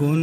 কোন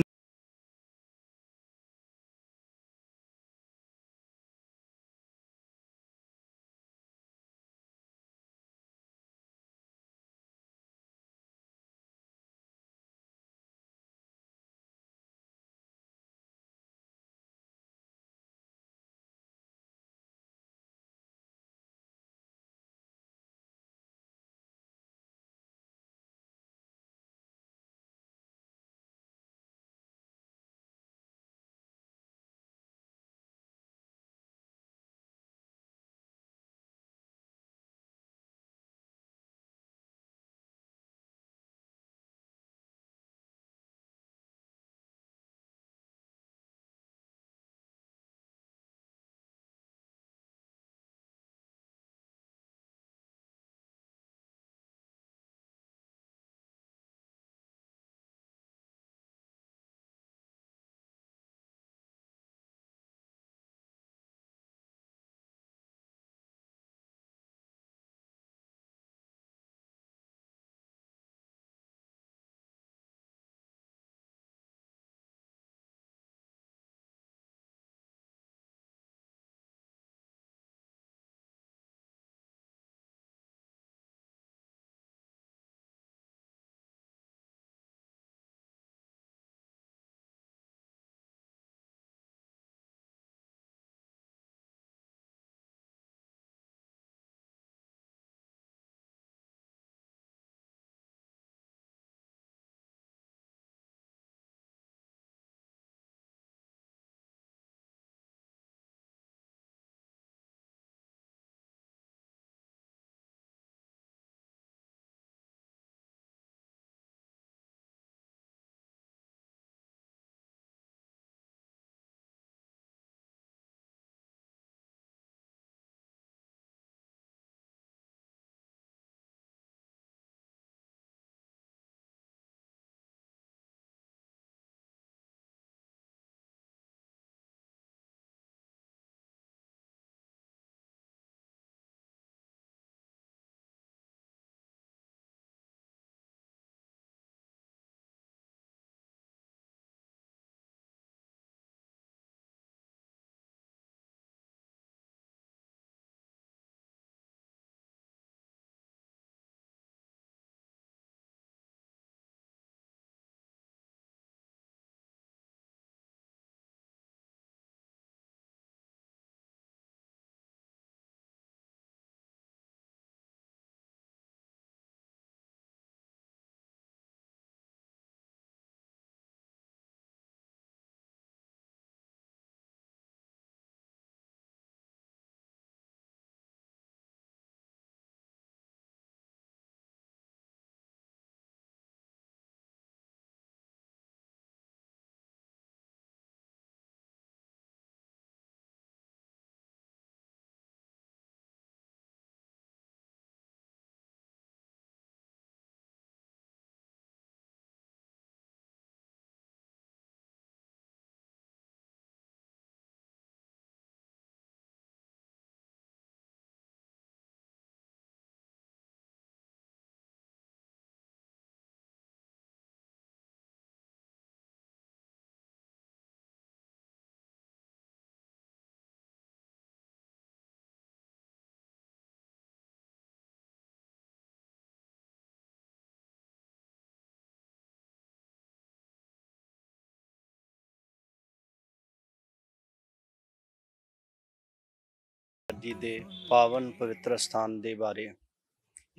ਜੀ ਦੇ ਪਾਵਨ ਪਵਿੱਤਰ ਸਥਾਨ ਦੇ ਬਾਰੇ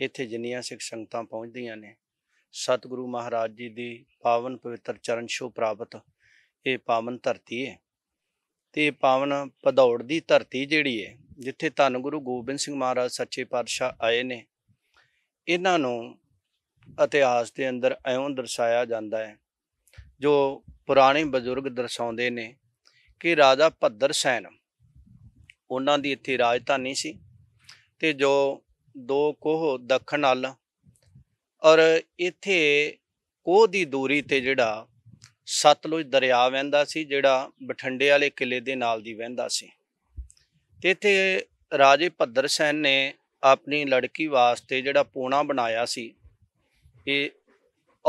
ਇੱਥੇ ਜਿੰਨੀਆਂ ਸਿੱਖ ਸੰਗਤਾਂ ਪਹੁੰਚਦੀਆਂ ਨੇ ਸਤਿਗੁਰੂ ਮਹਾਰਾਜ ਜੀ ਦੀ ਪਾਵਨ ਪਵਿੱਤਰ ਚਰਨ ਛੋ ਪ੍ਰਾਪਤ ਇਹ ਪਾਵਨ ਧਰਤੀ ਹੈ ਤੇ ਪਾਵਨ ਪਧੌੜ ਦੀ ਧਰਤੀ ਜਿਹੜੀ ਹੈ ਜਿੱਥੇ ਧੰਨ ਗੁਰੂ ਗੋਬਿੰਦ ਸਿੰਘ ਮਹਾਰਾਜ ਸੱਚੇ ਪਾਤਸ਼ਾਹ ਆਏ ਨੇ ਇਹਨਾਂ ਨੂੰ ਇਤਿਹਾਸ ਦੇ ਅੰਦਰ ਐਉਂ ਦਰਸਾਇਆ ਜਾਂਦਾ ਹੈ ਜੋ ਪੁਰਾਣੇ ਬਜ਼ੁਰਗ ਦਰਸਾਉਂਦੇ ਨੇ ਕਿ ਰਾਜਾ ਭੱਦਰ ਸੈਨ ਉਹਨਾਂ ਦੀ ਇੱਥੇ ਰਾਜਧਾਨੀ ਸੀ ਤੇ ਜੋ ਦੋ ਕੋਹ ਦੱਖਣ ਵੱਲ ਔਰ ਇੱਥੇ ਕੋਹ ਦੀ ਦੂਰੀ ਤੇ ਜਿਹੜਾ ਸਤਲੁਜ ਦਰਿਆ ਵਹਿੰਦਾ ਸੀ ਜਿਹੜਾ ਬਠੰਡੇ ਵਾਲੇ ਕਿਲੇ ਦੇ ਨਾਲ ਦੀ ਵਹਿੰਦਾ ਸੀ ਤੇ ਇੱਥੇ ਰਾਜੇ ਭੱਦਰ ਸੈਨ ਨੇ ਆਪਣੀ ਲੜਕੀ ਵਾਸਤੇ ਜਿਹੜਾ ਪੋਣਾ ਬਣਾਇਆ ਸੀ ਇਹ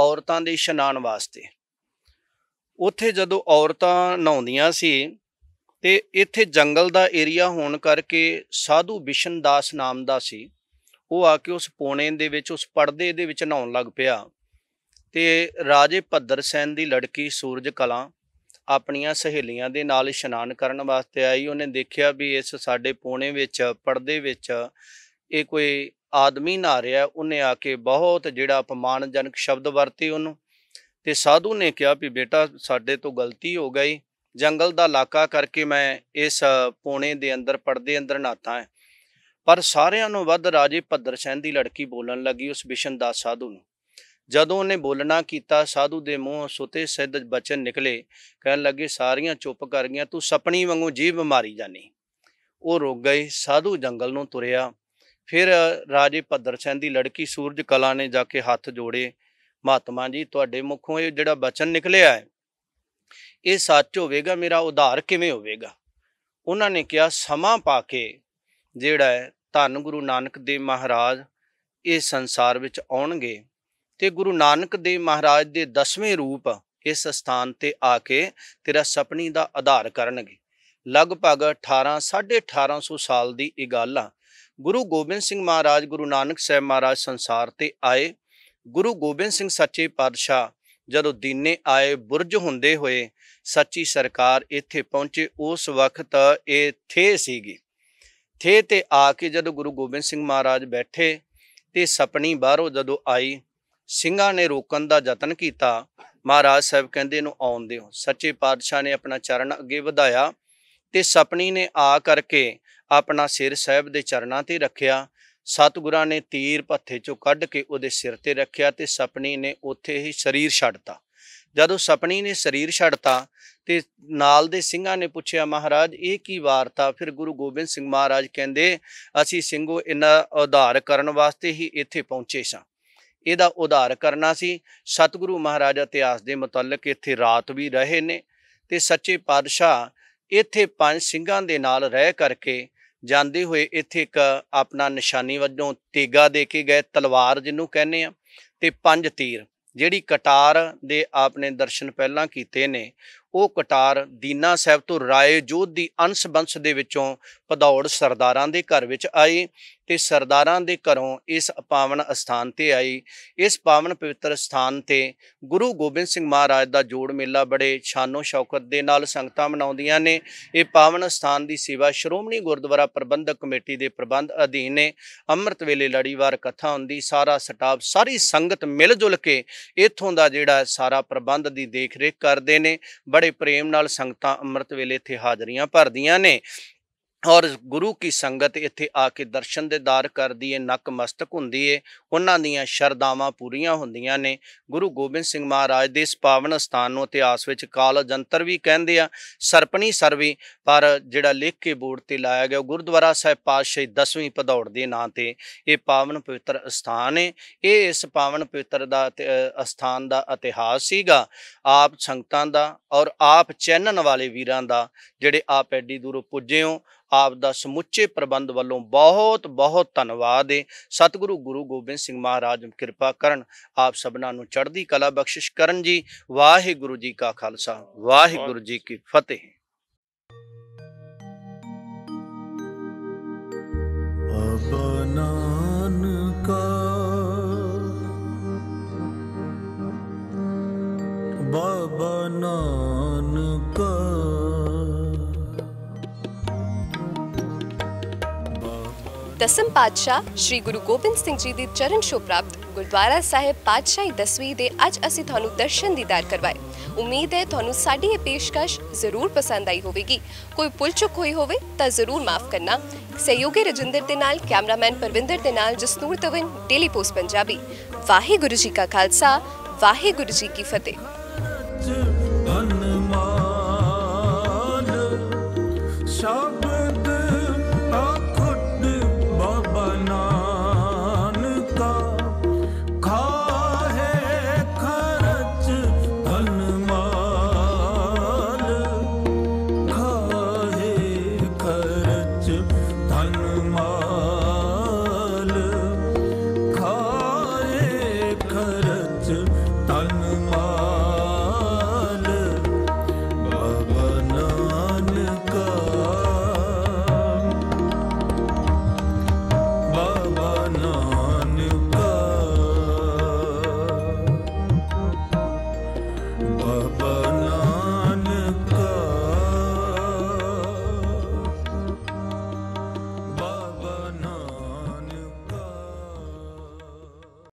ਔਰਤਾਂ ਦੇ ਇਸ਼ਨਾਨ ਵਾਸਤੇ ਉੱਥੇ ਜਦੋਂ ਔਰਤਾਂ ਨਹਾਉਂਦੀਆਂ ਸੀ ਤੇ ਇੱਥੇ ਜੰਗਲ ਦਾ ਏਰੀਆ ਹੋਣ ਕਰਕੇ ਸਾਧੂ ਵਿਸ਼ਨਦਾਸ ਨਾਮ ਦਾ ਸੀ ਉਹ ਆ ਕੇ ਉਸ ਪੋਣੇ ਦੇ ਵਿੱਚ ਉਸ ਪਰਦੇ ਦੇ ਵਿੱਚ ਨਹਾਉਣ ਲੱਗ ਪਿਆ ਤੇ ਰਾਜੇ ਭੱਦਰ ਸੈਨ ਦੀ ਲੜਕੀ ਸੂਰਜ ਕਲਾ ਆਪਣੀਆਂ ਸਹੇਲੀਆਂ ਦੇ ਨਾਲ ਇਸ਼ਨਾਨ ਕਰਨ ਵਾਸਤੇ ਆਈ ਉਹਨੇ ਦੇਖਿਆ ਵੀ ਇਸ ਸਾਡੇ ਪੋਣੇ ਵਿੱਚ ਪਰਦੇ ਵਿੱਚ ਇਹ ਕੋਈ ਆਦਮੀ ਨਾ ਰਿਹਾ ਉਹਨੇ ਆ ਕੇ ਬਹੁਤ ਜਿਹੜਾ ਅਪਮਾਨਜਨਕ ਸ਼ਬਦ ਵਰਤੇ ਉਹਨੂੰ ਤੇ ਸਾਧੂ ਨੇ ਕਿਹਾ ਵੀ ਬੇਟਾ ਸਾਡੇ ਤੋਂ ਗਲਤੀ ਹੋ ਗਈ ਜੰਗਲ ਦਾ ਇਲਾਕਾ ਕਰਕੇ ਮੈਂ ਇਸ ਪੋਣੇ ਦੇ ਅੰਦਰ ਪਰਦੇ ਅੰਦਰ ਨਾਤਾ ਹੈ ਪਰ ਸਾਰਿਆਂ ਨੂੰ ਵੱਧ ਰਾਜੇ ਭੱਦਰ ਸਿੰਘ ਦੀ ਲੜਕੀ ਬੋਲਣ ਲੱਗੀ ਉਸ ਦਾ ਸਾਧੂ ਨੂੰ ਜਦੋਂ ਉਹਨੇ ਬੋਲਣਾ ਕੀਤਾ ਸਾਧੂ ਦੇ ਮੂੰਹ ਸੁਤੇ ਸਿੱਧ ਬਚਨ ਨਿਕਲੇ ਕਹਿਣ ਲੱਗੇ ਸਾਰੀਆਂ ਚੁੱਪ ਕਰ ਗਈਆਂ ਤੂੰ ਸਪਣੀ ਵਾਂਗੂ ਜੀਵ ਮਾਰੀ ਜਾਨੀ ਉਹ ਰੁਕ ਗਏ ਸਾਧੂ ਜੰਗਲ ਨੂੰ ਤੁਰਿਆ ਫਿਰ ਰਾਜੇ ਭੱਦਰ ਸਿੰਘ ਦੀ ਲੜਕੀ ਸੂਰਜ ਕਲਾ ਨੇ ਜਾ ਕੇ ਹੱਥ ਜੋੜੇ ਮਹਾਤਮਾ ਜੀ ਤੁਹਾਡੇ ਮੁਖੋਂ ਇਹ ਜਿਹੜਾ ਬਚਨ ਨਿਕਲਿਆ ਹੈ ਇਹ ਸੱਚ ਹੋਵੇਗਾ ਮੇਰਾ ਉਧਾਰ ਕਿਵੇਂ ਹੋਵੇਗਾ ਉਹਨਾਂ ਨੇ ਕਿਹਾ ਸਮਾਂ ਪਾ ਕੇ ਜਿਹੜਾ ਧੰਨ ਗੁਰੂ ਨਾਨਕ ਦੇਵ ਮਹਾਰਾਜ ਇਹ ਸੰਸਾਰ ਵਿੱਚ ਆਉਣਗੇ ਤੇ ਗੁਰੂ ਨਾਨਕ ਦੇਵ ਮਹਾਰਾਜ ਦੇ ਦਸਵੇਂ ਰੂਪ ਇਸ ਸਥਾਨ ਤੇ ਆ ਕੇ ਤੇਰਾ ਸੁਪਨੀ ਦਾ ਆਧਾਰ ਕਰਨਗੇ ਲਗਭਗ 18 1850 ਸਾਲ ਦੀ ਇਹ ਗੱਲ ਆ ਗੁਰੂ ਗੋਬਿੰਦ ਸਿੰਘ ਮਹਾਰਾਜ ਗੁਰੂ ਨਾਨਕ ਸਾਹਿਬ ਮਹਾਰਾਜ ਸੰਸਾਰ ਤੇ ਆਏ ਗੁਰੂ ਗੋਬਿੰਦ ਸਿੰਘ ਸੱਚੇ ਪਾਤਸ਼ਾਹ ਜਦੋਂ ਦੀਨੇ ਆਏ ਬੁਰਜ ਹੁੰਦੇ ਹੋਏ ਸੱਚੀ ਸਰਕਾਰ ਇੱਥੇ ਪਹੁੰਚੇ ਉਸ ਵਕਤ ਇਹ ਥੇ ਸੀਗੀ ਥੇ ਤੇ ਆ ਕੇ ਜਦੋਂ ਗੁਰੂ ਗੋਬਿੰਦ ਸਿੰਘ ਮਹਾਰਾਜ ਬੈਠੇ ਤੇ ਸਪਣੀ ਬਾਹਰੋਂ ਜਦੋਂ ਆਈ ਸਿੰਘਾਂ ਨੇ ਰੋਕਣ ਦਾ ਯਤਨ ਕੀਤਾ ਮਹਾਰਾਜ ਸਾਹਿਬ ਕਹਿੰਦੇ ਨੂੰ ਆਉਣ ਦਿਓ ਸੱਚੇ ਪਾਤਸ਼ਾਹ ਨੇ ਆਪਣਾ ਚਰਨ ਅੱਗੇ ਵਧਾਇਆ ਤੇ ਸਪਣੀ ਨੇ ਆ ਕਰਕੇ ਆਪਣਾ ਸਿਰ ਸਾਹਿਬ ਦੇ ਚਰਨਾਂ ਤੇ ਰੱਖਿਆ ਸਤਿਗੁਰਾਂ ਨੇ ਤੀਰ ਪੱਥੇ ਚੋਂ ਕੱਢ ਕੇ ਉਹਦੇ ਸਿਰ ਤੇ ਰੱਖਿਆ ਤੇ ਸਪਣੀ ਨੇ ਉੱਥੇ ਹੀ ਸਰੀਰ ਛੱਡਤਾ ਜਦੋਂ ਸਪਣੀ ਨੇ ਸਰੀਰ ਛੱਡਤਾ ਤੇ ਨਾਲ ਦੇ ਸਿੰਘਾਂ ਨੇ ਪੁੱਛਿਆ ਮਹਾਰਾਜ ਇਹ ਕੀ ਵਾਰਤਾ ਫਿਰ ਗੁਰੂ ਗੋਬਿੰਦ ਸਿੰਘ ਮਹਾਰਾਜ ਕਹਿੰਦੇ ਅਸੀਂ ਸਿੰਘੋ ਇਹਨਾਂ ਉਧਾਰ ਕਰਨ ਵਾਸਤੇ ਹੀ ਇੱਥੇ ਪਹੁੰਚੇ ਸਾਂ ਇਹਦਾ ਉਧਾਰ ਕਰਨਾ ਸੀ ਸਤਿਗੁਰੂ ਮਹਾਰਾਜ ਇਤਿਹਾਸ ਦੇ ਮੁਤਲਕ ਇੱਥੇ ਰਾਤ ਵੀ ਰਹੇ ਨੇ ਤੇ ਸੱਚੇ ਪਾਤਸ਼ਾਹ ਇੱਥੇ ਪੰਜ ਸਿੰਘਾਂ ਦੇ ਨਾਲ ਰਹਿ ਕਰਕੇ ਜਾਂਦੇ ਹੋਏ ਇੱਥੇ ਇੱਕ ਆਪਣਾ ਨਿਸ਼ਾਨੀ ਵਜੋਂ ਤੇਗਾ ਦੇ ਕੇ ਗਏ ਤਲਵਾਰ ਜਿਹਨੂੰ ਕਹਿੰਦੇ ਆ ਤੇ ਪੰਜ ਤੀਰ ਜਿਹੜੀ ਕਟਾਰ ਦੇ ਆਪਨੇ ਦਰਸ਼ਨ ਪਹਿਲਾਂ ਕੀਤੇ ਨੇ ਉਹ ਕਟਾਰ ਦੀਨਾ ਸਾਹਿਬ ਤੋਂ ਰਾਏ ਜੋਧ ਦੀ ਅੰਸ਼ ਬੰਸ਼ ਦੇ ਵਿੱਚੋਂ ਪਧੌੜ ਸਰਦਾਰਾਂ ਦੇ ਘਰ ਵਿੱਚ ਆਈ ਤੇ ਸਰਦਾਰਾਂ ਦੇ ਘਰੋਂ ਇਸ ਪਾਵਨ ਅਸਥਾਨ ਤੇ ਆਈ ਇਸ ਪਾਵਨ ਪਵਿੱਤਰ ਸਥਾਨ ਤੇ ਗੁਰੂ ਗੋਬਿੰਦ ਸਿੰਘ ਮਹਾਰਾਜ ਦਾ ਜੋੜ ਮੇਲਾ ਬੜੇ ਸ਼ਾਨੋ ਸ਼ੌਕਤ ਦੇ ਨਾਲ ਸੰਗਤਾਂ ਮਨਾਉਂਦੀਆਂ ਨੇ ਇਹ ਪਾਵਨ ਸਥਾਨ ਦੀ ਸੇਵਾ ਸ਼੍ਰੋਮਣੀ ਗੁਰਦੁਆਰਾ ਪ੍ਰਬੰਧਕ ਕਮੇਟੀ ਦੇ ਪ੍ਰਬੰਧ ਅਧੀਨ ਨੇ ਅੰਮ੍ਰਿਤ ਵੇਲੇ ਲੜੀਵਾਰ ਕਥਾ ਹੁੰਦੀ ਸਾਰਾ ਸਟਾਫ ਸਾਰੀ ਸੰਗਤ ਮਿਲ ਜੁਲ ਕੇ ਇੱਥੋਂ ਦਾ ਜਿਹੜਾ ਸਾਰਾ ਪ੍ਰਬੰਧ ਦੀ ਦੇਖ ਰੇਖ ਕਰਦੇ ਨੇ ਬੜੇ ਪ੍ਰੇਮ ਨਾਲ ਸੰਗਤਾਂ ਅੰਮ੍ਰਿਤ ਵੇਲੇ ਇੱਥੇ ਹਾਜ਼ਰੀਆਂ ਭਰਦੀਆਂ ਨੇ ਔਰ ਗੁਰੂ ਕੀ ਸੰਗਤ ਇੱਥੇ ਆ ਕੇ ਦਰਸ਼ਨ ਦੇਦਾਰ ਕਰਦੀ ਏ ਨਕਮਸਤਕ ਹੁੰਦੀ ਏ ਉਹਨਾਂ ਦੀਆਂ ਸ਼ਰਦਾਵਾਂ ਪੂਰੀਆਂ ਹੁੰਦੀਆਂ ਨੇ ਗੁਰੂ ਗੋਬਿੰਦ ਸਿੰਘ ਮਹਾਰਾਜ ਦੇ ਇਸ ਪਾਵਨ ਸਥਾਨ ਨੂੰ ਇਤਿਹਾਸ ਵਿੱਚ ਕਾਲ ਜੰਤਰ ਵੀ ਕਹਿੰਦੇ ਆ ਸਰਪਣੀ ਸਰਵੀ ਪਰ ਜਿਹੜਾ ਲਿਖ ਕੇ ਬੋਰਡ ਤੇ ਲਾਇਆ ਗਿਆ ਗੁਰਦੁਆਰਾ ਸਾਹਿਬ ਪਾਤਸ਼ਾਹੀ 10ਵੀਂ ਪਧੌੜ ਦੇ ਨਾਂ ਤੇ ਇਹ ਪਾਵਨ ਪਵਿੱਤਰ ਸਥਾਨ ਏ ਇਹ ਇਸ ਪਾਵਨ ਪਵਿੱਤਰ ਦਾ ਸਥਾਨ ਦਾ ਇਤਿਹਾਸ ਸੀਗਾ ਆਪ ਸੰਗਤਾਂ ਦਾ ਔਰ ਆਪ ਚੈਨਣ ਵਾਲੇ ਵੀਰਾਂ ਦਾ ਜਿਹੜੇ ਆਪ ਐਡੀ ਦੂਰੋਂ ਪੁੱਜੇ ਹੋ ਆਪ ਦਾ ਸਮੁੱਚੇ ਪ੍ਰਬੰਧ ਵੱਲੋਂ ਬਹੁਤ ਬਹੁਤ ਧੰਨਵਾਦ ਹੈ ਸਤਿਗੁਰੂ ਗੁਰੂ ਗੋਬਿੰਦ ਸਿੰਘ ਮਹਾਰਾਜ ਕਿਰਪਾ ਕਰਨ ਆਪ ਸਭਨਾਂ ਨੂੰ ਚੜ੍ਹਦੀ ਕਲਾ ਬਖਸ਼ਿਸ਼ ਕਰਨ ਜੀ ਵਾਹਿਗੁਰੂ ਜੀ ਕਾ ਖਾਲਸਾ ਵਾਹਿਗੁਰੂ ਜੀ ਕੀ ਫਤਿਹ ਅਬਨਾਨ ਕਾ ਬਾਬਾ ਦਸਮ ਪਾਤਸ਼ਾਹ ਸ੍ਰੀ ਗੁਰੂ ਗੋਬਿੰਦ ਸਿੰਘ ਜੀ ਦੇ ਚਰਨ ਛੋਹ ਪ੍ਰਾਪਤ ਗੁਰਦੁਆਰਾ ਸਾਹਿਬ ਪਾਤਸ਼ਾਹੀ ਦਸਵੀਂ ਦੇ ਅੱਜ ਅਸੀਂ ਤੁਹਾਨੂੰ ਦਰਸ਼ਨ ਦੀਦਾਰ ਕਰਵਾਏ ਉਮੀਦ ਹੈ ਤੁਹਾਨੂੰ ਸਾਡੀ ਇਹ ਪੇਸ਼ਕਸ਼ ਜ਼ਰੂਰ ਪਸੰਦ ਆਈ ਹੋਵੇਗੀ ਕੋਈ ਭੁੱਲ ਚੁੱਕ ਹੋਈ ਹੋਵੇ ਤਾਂ ਜ਼ਰੂਰ ਮਾਫ ਕਰਨਾ ਸਹਿਯੋਗੀ ਰਜਿੰਦਰ ਦੇ ਨਾਲ ਕੈਮਰਾਮੈਨ ਪਰਵਿੰਦਰ ਦੇ ਨਾਲ ਜਸਨੂਰ ਤਵਨ ਡੇਲੀ ਪੋਸਟ ਪੰਜਾਬੀ ਵਾਹਿਗੁਰੂ ਜੀ ਕਾ ਖਾਲਸਾ ਵਾਹਿਗੁਰੂ ਜੀ ਕੀ ਫਤਿਹ